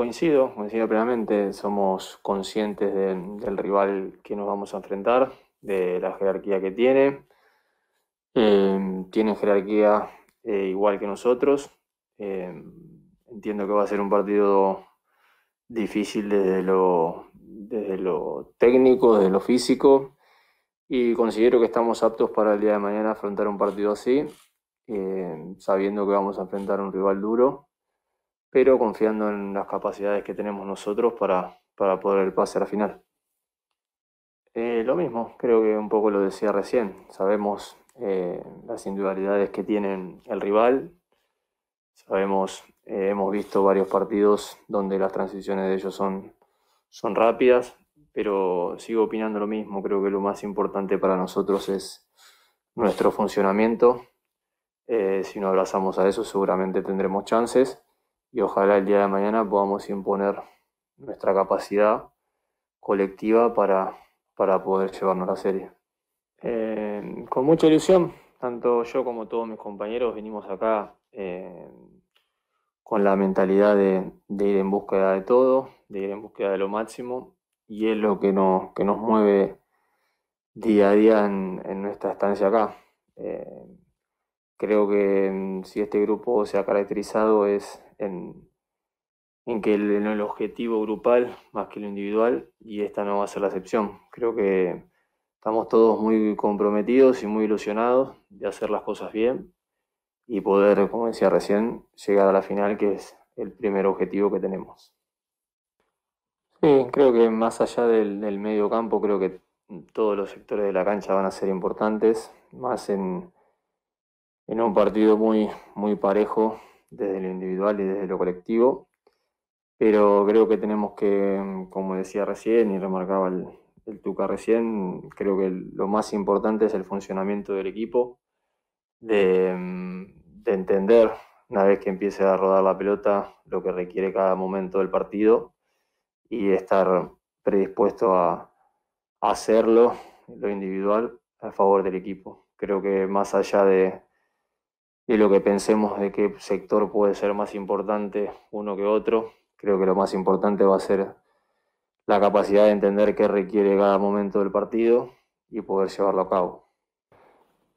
Coincido, coincido plenamente, somos conscientes del rival que nos vamos a enfrentar, de la jerarquía que tiene. Em, tiene tienen jerarquía eh, igual que nosotros. Em, entiendo que va a ser un partido difícil desde lo, desde lo técnico, desde lo físico. Y considero que estamos aptos para el día de mañana afrontar un partido así, em, sabiendo que vamos a enfrentar a un rival duro pero confiando en las capacidades que tenemos nosotros para, para poder pasar a la final. Eh, lo mismo, creo que un poco lo decía recién, sabemos eh, las individualidades que tiene el rival, sabemos, eh, hemos visto varios partidos donde las transiciones de ellos son, son rápidas, pero sigo opinando lo mismo, creo que lo más importante para nosotros es nuestro funcionamiento, si no abrazamos a eso seguramente tendremos chances y ojalá el día de mañana podamos imponer nuestra capacidad colectiva para, para poder llevarnos la serie. Eh, con mucha ilusión, tanto yo como todos mis compañeros vinimos acá eh, con la mentalidad de, ir en búsqueda de todo, de ir en búsqueda de lo máximo, y es lo que nos, nos mueve día a día en, nuestra estancia acá. Eh, creo que mm, si este grupo se ha caracterizado es en, que el, objetivo grupal más que lo individual y esta no va a ser la excepción. Creo que estamos todos muy comprometidos y muy ilusionados de hacer las cosas bien y poder, como decía recién, llegar a la final, que es el primer objetivo que tenemos. Sí, creo que más allá del, medio campo, creo que todos los sectores de la cancha van a ser importantes, más en, en un partido muy, muy parejo, desde lo individual y desde lo colectivo, pero creo que tenemos que, como decía recién y remarcaba el, Tuca recién, creo que lo más importante es el funcionamiento del equipo, de, entender una vez que empiece a rodar la pelota lo que requiere cada momento del partido y estar predispuesto a hacerlo, lo individual, a favor del equipo. Creo que más allá de, y lo que pensemos de qué sector puede ser más importante uno que otro. Creo que lo más importante va a ser la capacidad de entender qué requiere cada momento del partido y poder llevarlo a cabo.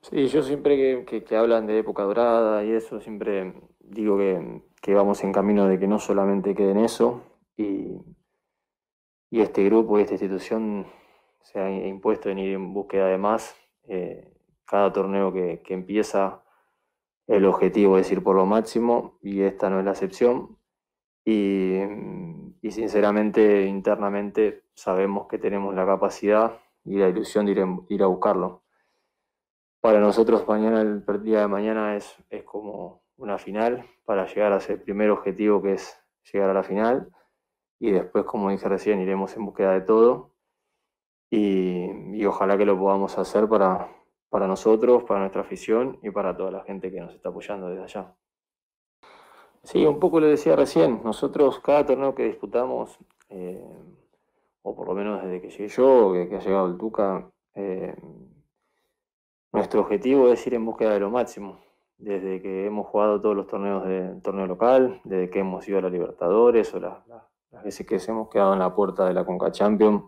Sí, yo siempre que, hablan de época dorada y eso, siempre digo que, vamos en camino de que no solamente quede en eso y, este grupo y esta institución se ha impuesto en ir en búsqueda de más. Eh, cada torneo que, que empieza el objetivo es ir por lo máximo y esta no es la excepción. Y, sinceramente, internamente sabemos que tenemos la capacidad y la ilusión de ir, a buscarlo. Para nosotros mañana, el día de mañana es, como una final para llegar a ese primer objetivo que es llegar a la final y después, como dije recién, iremos en búsqueda de todo y, y ojalá que lo podamos hacer para, para nosotros, para nuestra afición y para toda la gente que nos está apoyando desde allá. Sí, un poco lo decía recién, nosotros cada torneo que disputamos, eh, o por lo menos desde que llegué yo, que, ha llegado el Tuca, eh, nuestro objetivo es ir en búsqueda de lo máximo. Desde que hemos jugado todos los torneos del torneo local, desde que hemos ido a la Libertadores o las veces que hemos quedado en la puerta de la Conca Champions,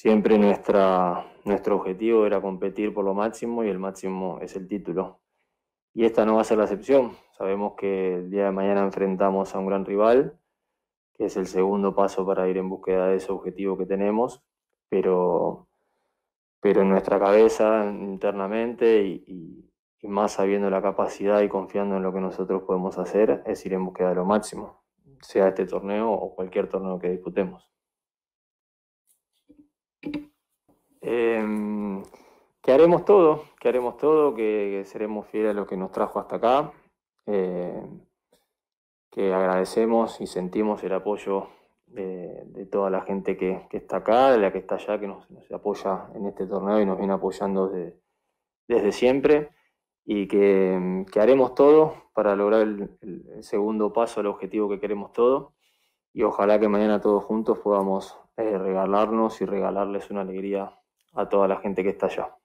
siempre nuestra, nuestro objetivo era competir por lo máximo y el máximo es el título. Y esta no va a ser la excepción. Sabemos que el día de mañana enfrentamos a un gran rival, que es el segundo paso para ir en búsqueda de ese objetivo que tenemos, pero, pero en nuestra cabeza internamente y, y más sabiendo la capacidad y confiando en lo que nosotros podemos hacer, es ir en búsqueda de lo máximo, sea este torneo o cualquier torneo que disputemos. Em, que haremos todo, que haremos todo, que, seremos fieles a lo que nos trajo hasta acá, em, que agradecemos y sentimos el apoyo eh, de, toda la gente que, está acá, de la que está allá, que nos, apoya en este torneo y nos viene apoyando desde, siempre, y em, que, haremos todo para lograr el, segundo paso el objetivo que queremos todo, y ojalá que mañana todos juntos podamos eh, regalarnos y regalarles una alegría a toda la gente que está allá.